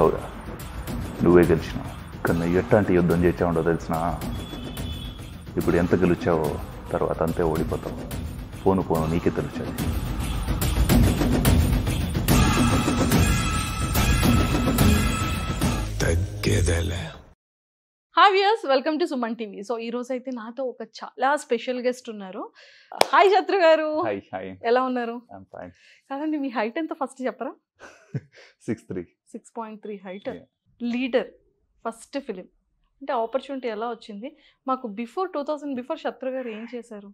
అవురా నువ్వే గెలిచినావు కన్నా ఎట్లాంటి యుద్ధం చేసావుండో తెలిసిన ఇప్పుడు ఎంత గెలిచావో తర్వాత అంతే ఓడిపోతావు ఫోను ఫోను నీకే తెలుస్తుంది hi viewers welcome to Suman TV so ఈ రోజు అయితే నాతో ఒక చాలా స్పెషల్ గెస్ట్ ఉన్నారు హాయ్ శత్రు గారు ఎలా ఉన్నారు కాదండి మీ హైట్ ఎంత ఫస్ట్ చెప్పరా six three six point three height leader first film అంటే ఆపర్చునిటీ ఎలా వచ్చింది మాకు బిఫోర్ టూ థౌసండ్ బిఫోర్ శత్రు గారు ఏం చేశారు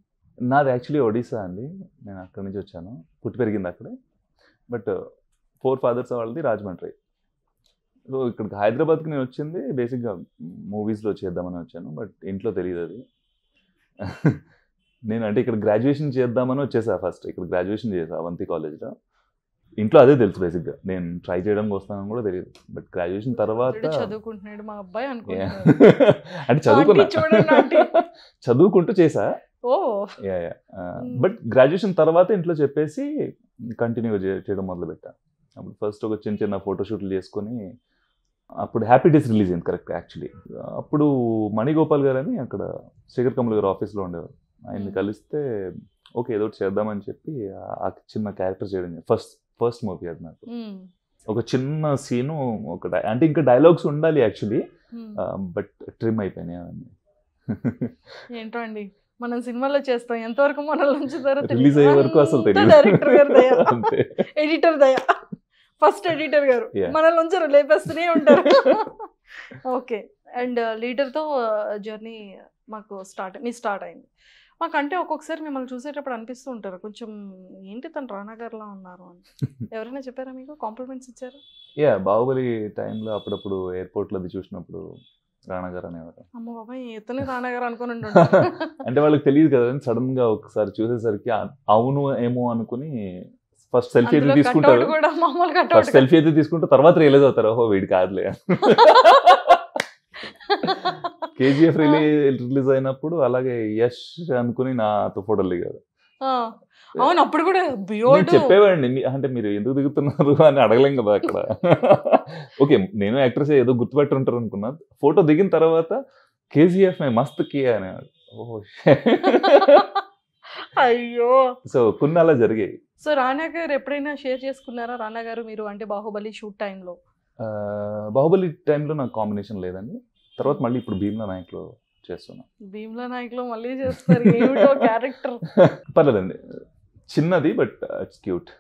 నాది యాక్చువల్లీ ఒడిస్సా అండి నేను అక్కడి నుంచి వచ్చాను పుట్టి పెరిగింది అక్కడే బట్ ఫోర్ ఫాదర్స్ వాళ్ళది రాజమండ్రి సో ఇక్కడికి హైదరాబాద్కి నేను వచ్చింది బేసిక్గా మూవీస్లో చేద్దామని వచ్చాను బట్ ఇంట్లో తెలియదు అది నేను అంటే ఇక్కడ గ్రాడ్యుయేషన్ చేద్దామని వచ్చేసా ఫస్ట్ ఇక్కడ గ్రాడ్యుయేషన్ చేసా అవంతి కాలేజ్లో ఇంట్లో అదే తెలుసు బేసిక్గా నేను ట్రై చేయడం వస్తానని కూడా తెలియదు బట్ గ్రాడ్యుయేషన్ తర్వాత చదువుకుంటున్నాడు మా అబ్బాయి అంటే చదువుకున్నా చదువుకుంటూ చేసా బట్ గ్రాడ్యుయేషన్ uh, hmm. తర్వాత ఇంట్లో చెప్పేసి కంటిన్యూ చేయడం మొదలు పెట్టాను అప్పుడు ఫస్ట్ ఒక చిన్న చిన్న ఫోటోషూట్లు చేసుకొని అప్పుడు హ్యాపీ డేస్ రిలీజ్ అయింది కరెక్ట్ యాక్చువల్లీ అప్పుడు మణిగోపాల్ గారు అని అక్కడ శేఖర్ కమల్ గారు ఆఫీస్లో ఉండేవారు ఆయన్ని hmm. కలిస్తే ఓకే ఏదో చేద్దామని చెప్పి ఆ చిన్న క్యారెక్టర్ చేయడం ఫస్ట్ ఫస్ట్ మూవీ అది నాకు hmm. ఒక చిన్న సీను ఒక అంటే ఇంకా డైలాగ్స్ ఉండాలి యాక్చువల్లీ hmm. బట్ ట్రిమ్ అయిపోయినాయి అవన్నీ ఏంటో అండి మనం సినిమాలో చేస్తాం ఎంతవరకు మనల్ని ఉంచుతారు రిలీజ్ అయ్యే వరకు అసలు డైరెక్టర్ గారు ఎడిటర్ దయ ఫస్ట్ ఎడిటర్ గారు మనల్ని ఉంచరు లేపేస్తూనే ఉంటారు ఓకే అండ్ లీడర్తో జర్నీ మాకు స్టార్ట్ మీ స్టార్ట్ అయింది మాకంటే ఒక్కొక్కసారి మిమ్మల్ని చూసేటప్పుడు అనిపిస్తూ ఉంటారు కొంచెం ఏంటి తను రాణాగారులా ఉన్నారు అని ఎవరైనా చెప్పారా మీకు కాంప్లిమెంట్స్ ఇచ్చారు యా బాహుబలి టైంలో అప్పుడప్పుడు ఎయిర్పోర్ట్లో అది చూసినప్పుడు రాణాగారు అనేవారు అమ్మ బాబాయ్ ఇతనే రాణాగారు అనుకుని అంటే వాళ్ళకి తెలియదు కదా సడన్ గా ఒకసారి చూసేసరికి అవును ఏమో అనుకుని ఫస్ట్ సెల్ఫీ అయితే తీసుకుంటారు ఫస్ట్ సెల్ఫీ అయితే తీసుకుంటే తర్వాత రియలైజ్ అవుతారు ఓహో వీడి కాదులే కేజీఎఫ్ రిలీజ్ రిలీజ్ అయినప్పుడు అలాగే యష్ అనుకుని నాతో ఫోటోలు దిగారు అవును అప్పుడు కూడా బియోడ్ చెప్పేవాడిని అంటే మీరు ఎందుకు దిగుతున్నారు అని అడగలేం కదా అక్కడ ఓకే నేను యాక్ట్రెస్ ఏదో ఉంటారు అనుకున్నా ఫోటో దిగిన తర్వాత కేజీఎఫ్ మస్త్ కి అని అయ్యో సో కొన్ని అలా జరిగాయి సో రానా గారు ఎప్పుడైనా షేర్ చేసుకున్నారా రానా గారు మీరు అంటే బాహుబలి షూట్ టైంలో బాహుబలి టైంలో నాకు కాంబినేషన్ లేదండి తర్వాత మళ్ళీ ఇప్పుడు భీమ్లా లో చేస్తున్నాం భీమ్లా లో మళ్ళీ చేస్తారు క్యారెక్టర్ పర్లేదండి చిన్నది బట్ ఇట్స్ క్యూట్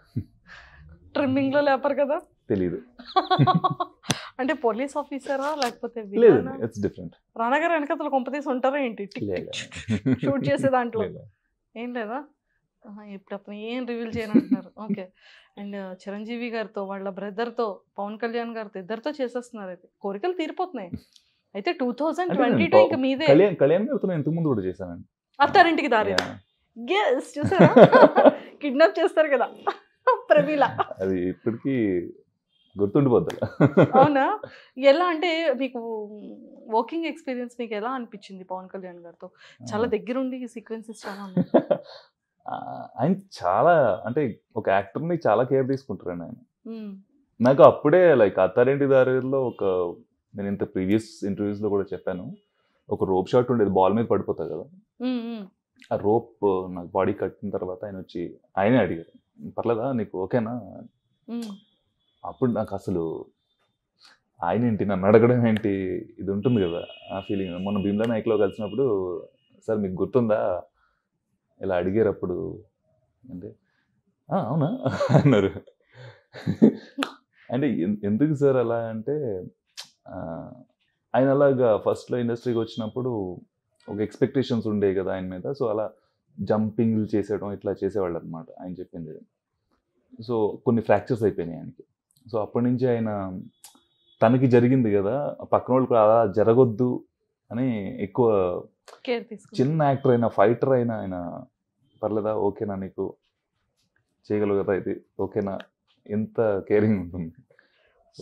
లో లేపరు కదా తెలీదు అంటే పోలీస్ ఆఫీసరా లేకపోతే లేదు ఇట్స్ డిఫరెంట్ కొంప వెనకతలు కొంపతీసి ఉంటారా ఏంటి షూట్ చేసే దాంట్లో ఏం లేదా ఇప్పుడు అతను ఏం రివీల్ చేయనంటున్నారు ఓకే అండ్ uh, చిరంజీవి గారితో వాళ్ళ బ్రదర్తో పవన్ కళ్యాణ్ గారితో ఇద్దరితో చేసేస్తున్నారు అయితే కోరికలు తీరిపోతున్నాయి అయితే టూ థౌజండ్ ట్వంటీ టూ ఇంకా మీదే కళ్యాణ్ కళ్యాణ్ గారితో నేను ముందు కూడా చేశానండి అత్తారింటికి దారి గెస్ చూసారా కిడ్నాప్ చేస్తారు కదా ప్రవీల అది ఇప్పటికీ గుర్తుండిపోద్ది అవునా ఎలా అంటే మీకు వర్కింగ్ ఎక్స్పీరియన్స్ మీకు ఎలా అనిపించింది పవన్ కళ్యాణ్ గారితో చాలా దగ్గరుండి ఈ సీక్వెన్సెస్ చాలా ఆయన చాలా అంటే ఒక యాక్టర్ని చాలా కేర్ తీసుకుంటారండి ఆయన నాకు అప్పుడే లైక్ అత్తారింటి దారిలో ఒక నేను ఇంత ప్రీవియస్ ఇంటర్వ్యూస్లో కూడా చెప్పాను ఒక రోప్ షాట్ ఉండేది బాల్ మీద పడిపోతుంది కదా ఆ రోప్ నాకు బాడీ కట్టిన తర్వాత ఆయన వచ్చి ఆయనే అడిగారు పర్లేదా నీకు ఓకేనా అప్పుడు నాకు అసలు ఆయన ఏంటి నన్ను అడగడం ఏంటి ఇది ఉంటుంది కదా ఆ ఫీలింగ్ మొన్న భీమ్లా నాయక్లో కలిసినప్పుడు సార్ మీకు గుర్తుందా ఇలా అడిగారు అప్పుడు అంటే అవునా అన్నారు అంటే ఎందుకు సార్ అలా అంటే ఆయన అలాగా ఫస్ట్లో ఇండస్ట్రీకి వచ్చినప్పుడు ఒక ఎక్స్పెక్టేషన్స్ ఉండే కదా ఆయన మీద సో అలా జంపింగ్లు చేసేయడం ఇట్లా చేసేవాళ్ళు అనమాట ఆయన చెప్పింది సో కొన్ని ఫ్రాక్చర్స్ అయిపోయినాయి ఆయనకి సో అప్పటి నుంచి ఆయన తనకి జరిగింది కదా పక్కన కూడా అలా జరగొద్దు అని ఎక్కువ చిన్న యాక్టర్ అయినా ఫైటర్ అయినా ఆయన పర్లేదా ఓకేనా నీకు చేయగలవు కదా ఇది ఓకేనా ఎంత కేరింగ్ ఉంటుంది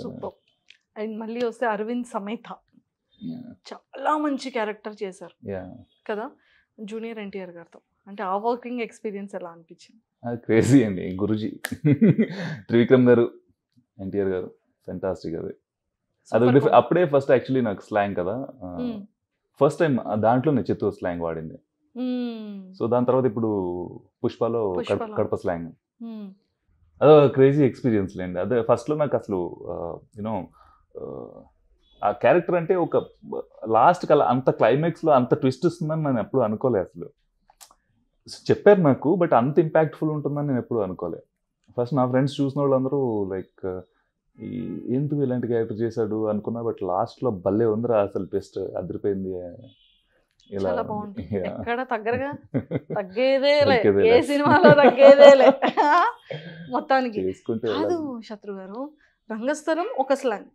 సూపర్ అండ్ మళ్ళీ వస్తే అరవింద్ సమేత చాలా మంచి క్యారెక్టర్ చేశారు కదా జూనియర్ ఎన్టీఆర్ గారితో అంటే ఆ వర్కింగ్ ఎక్స్పీరియన్స్ ఎలా అనిపించింది అది క్రేజీ అండి గురుజీ త్రివిక్రమ్ గారు ఎన్టీఆర్ గారు ఫెంటాస్టిక్ అది అది అప్పుడే ఫస్ట్ యాక్చువల్లీ నాకు స్లాంగ్ కదా ఫస్ట్ టైం hmm. దాంట్లోనే చిత్తూరు స్లాంగ్ వాడింది hmm. సో దాని తర్వాత ఇప్పుడు పుష్పలో కడప స్లాంగ్ అదొక క్రేజీ ఎక్స్పీరియన్స్ లేండి అదే ఫస్ట్లో నాకు అసలు యూనో ఆ క్యారెక్టర్ అంటే ఒక లాస్ట్ కల అంత క్లైమాక్స్లో అంత ట్విస్ట్ వస్తుందని నేను ఎప్పుడు అనుకోలే అసలు చెప్పారు నాకు బట్ అంత ఇంపాక్ట్ఫుల్ ఉంటుందని నేను ఎప్పుడు అనుకోలే ఫస్ట్ నా ఫ్రెండ్స్ చూసిన వాళ్ళందరూ లైక్ ఎందుకు ఇలాంటి క్యారెక్టర్ చేశాడు అనుకున్నా బట్ లాస్ట్లో భలే ఉందిరా అసలు బెస్ట్ అదిరిపోయింది ఇలా మొత్తానికి రంగస్థలం ఒక స్లాంగ్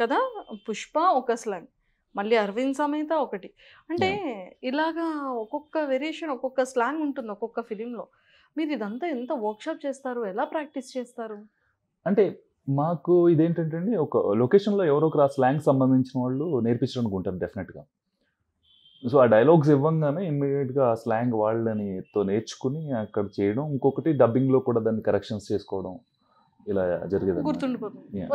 కదా పుష్ప ఒక స్లాంగ్ మళ్ళీ అరవింద్ సమేత ఒకటి అంటే ఇలాగా ఒక్కొక్క వేరియేషన్ ఒక్కొక్క స్లాంగ్ ఉంటుంది ఒక్కొక్క ఫిలింలో మీరు ఇదంతా ఎంత వర్క్షాప్ చేస్తారు ఎలా ప్రాక్టీస్ చేస్తారు అంటే మాకు ఇదేంటంటే అండి ఒక లొకేషన్లో ఎవరో ఒకరు ఆ స్లాంగ్ సంబంధించిన వాళ్ళు నేర్పించడానికి ఉంటారు డెఫినెట్గా సో ఆ డైలాగ్స్ ఇవ్వంగానే ఇమ్మీడియట్గా ఆ స్లాంగ్ వాళ్ళనితో నేర్చుకుని అక్కడ చేయడం ఇంకొకటి డబ్బింగ్లో కూడా దాన్ని కరెక్షన్స్ చేసుకోవడం ఇలా జరిగేది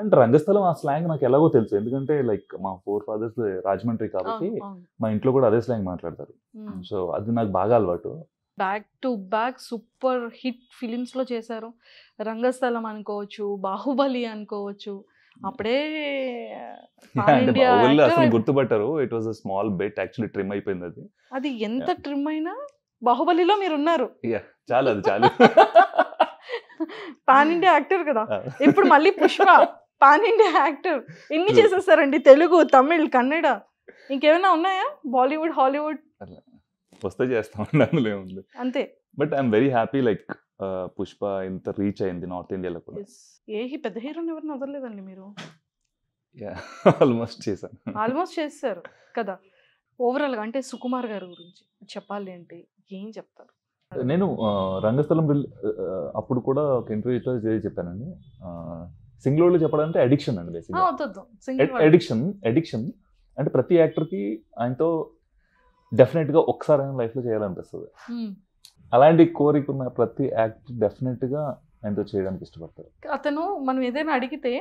అండ్ రంగస్థలం ఆ స్లాంగ్ నాకు ఎలాగో తెలుసు ఎందుకంటే లైక్ మా ఫోర్ ఫాదర్స్ రాజమండ్రి కాబట్టి మా ఇంట్లో కూడా అదే స్లాంగ్ మాట్లాడతారు సో hmm. అది నాకు బాగా అలవాటు back to back super hit films లో చేశారు రంగస్థలం అనుకోవచ్చు బాహుబలి అనుకోవచ్చు అప్పుడే గుర్తుపట్టారు it was small bit actually trim అయిపోయింది అది అది ఎంత ట్రిమ్ అయినా బాహుబలిలో మీరు ఉన్నారు చాలా అది చాలు పాన్ ఇండియా యాక్టర్ కదా ఇప్పుడు మళ్ళీ పుష్ప పాన్ ఇండియా యాక్టర్ ఎన్ని hmm. చేసేస్తారండి తెలుగు తమిళ్ కన్నడ ఇంకేమైనా ఉన్నాయా బాలీవుడ్ హాలీవుడ్ వస్తే చేస్తామండి అందులో ఏముంది అంతే but I'm very happy like Pushpa ఇంత రీచ్ అయింది నార్త్ ఇండియాలో కూడా ఏ పెద్ద హీరో ఎవరిని వదలలేదండి మీరు ఆల్మోస్ట్ చేశాను ఆల్మోస్ట్ చేస్తారు కదా ఓవరాల్గా అంటే సుకుమార్ గారి గురించి చెప్పాలి అంటే ఏం చెప్తారు నేను రంగస్థలం అప్పుడు కూడా ఒక ఇంటర్వ్యూలో చెప్పానండి సింగిల్ వర్డ్లో చెప్పాలంటే అడిక్షన్ అండి అడిక్షన్ అడిక్షన్ అంటే ప్రతి యాక్టర్కి ఆయనతో డెఫినెట్గా ఒకసారి ఆయన లైఫ్లో చేయాలనిపిస్తుంది అలాంటి కోరిక ఉన్న ప్రతి యాక్టర్ డెఫినెట్ గా ఆయనతో చేయడానికి ఇష్టపడతారు అతను మనం ఏదైనా అడిగితే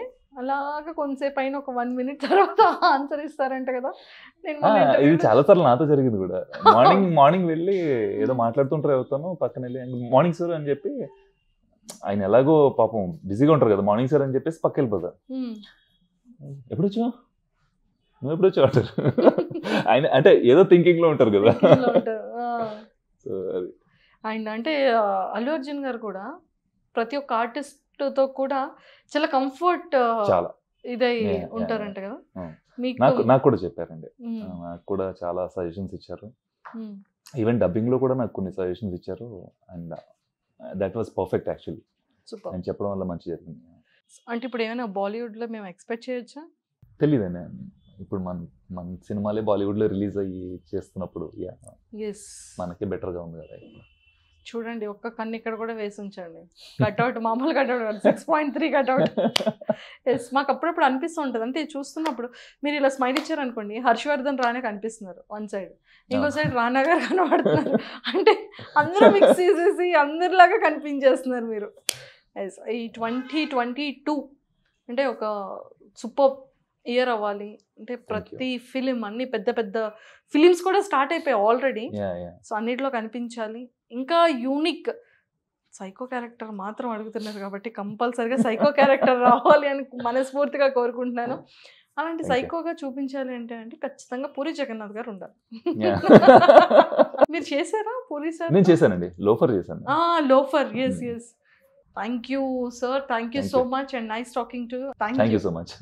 అలాగా కొంతసేపు అయిన ఒక వన్ మినిట్ తర్వాత ఆన్సర్ ఇస్తారంట కదా నేను ఇది చాలా సార్లు నాతో జరిగింది కూడా మార్నింగ్ మార్నింగ్ వెళ్ళి ఏదో మాట్లాడుతుంటారు అవుతాను పక్కన వెళ్ళి మార్నింగ్ సార్ అని చెప్పి ఆయన ఎలాగో పాపం బిజీగా ఉంటారు కదా మార్నింగ్ సార్ అని చెప్పేసి పక్క వెళ్ళిపోతారు ఎప్పుడు వచ్చావు నువ్వు ఎప్పుడు వచ్చావు అంటారు ఆయన అంటే ఏదో థింకింగ్ లో ఉంటారు కదా సో అది ఆయన అంటే అల్లు అర్జున్ గారు కూడా ప్రతి ఒక్క ఆర్టిస్ట్ తో కూడా చాలా కంఫర్ట్ చాలా ఇదై ఉంటారంట కదా నాకు నాకు కూడా చెప్పారండి నాకు కూడా చాలా సజెషన్స్ ఇచ్చారు ఈవెన్ డబ్బింగ్ లో కూడా నాకు కొన్ని సజెషన్స్ ఇచ్చారు and that was perfect actually నేను చెప్పడం వల్ల మంచి జరిగింది అంటే ఇప్పుడు ఏమైనా బాలీవుడ్ లో మేము ఎక్స్పెక్ట్ చేయొచ్చా తెలియదండి ఇప్పుడు మన మన సినిమాలే బాలీవుడ్ లో రిలీజ్ అయ్యి చేస్తున్నప్పుడు మనకే బెటర్ ఉంది కదా చూడండి ఒక్క కన్ను ఇక్కడ కూడా వేసి ఉంచండి కట్అవుట్ మామూలు కట్అవుట్ కాదు six point three cutout yes మాకు అప్పుడప్పుడు ఉంటుంది అంటే చూస్తున్నప్పుడు మీరు ఇలా స్మైల్ ఇచ్చారనుకోండి హర్షవర్ధన్ రానే కనిపిస్తున్నారు వన్ సైడ్ ఇంకో సైడ్ రానా గారు కనబడుతున్నారు అంటే అందరూ మిక్స్ చేసేసి అందరిలాగా కనిపించేస్తున్నారు మీరు ఎస్ ఈ ట్వంటీ ట్వంటీ టూ అంటే ఒక సూపర్ ఇయర్ అవ్వాలి అంటే ప్రతి ఫిలిం అన్ని పెద్ద పెద్ద ఫిలిమ్స్ కూడా స్టార్ట్ అయిపోయాయి ఆల్రెడీ సో అన్నిట్లో కనిపించాలి ఇంకా యూనిక్ సైకో క్యారెక్టర్ మాత్రం అడుగుతున్నారు కాబట్టి కంపల్సరిగా సైకో క్యారెక్టర్ రావాలి అని మనస్ఫూర్తిగా కోరుకుంటున్నాను అలాంటి సైకోగా చూపించాలి అంటే అంటే ఖచ్చితంగా పూరి జగన్నాథ్ గారు ఉండాలి మీరు చేశారా పూరి సార్ నేను చేశానండి లోఫర్ చేశాను loafer yes yes thank you sir thank you so much and nice talking to thank you so much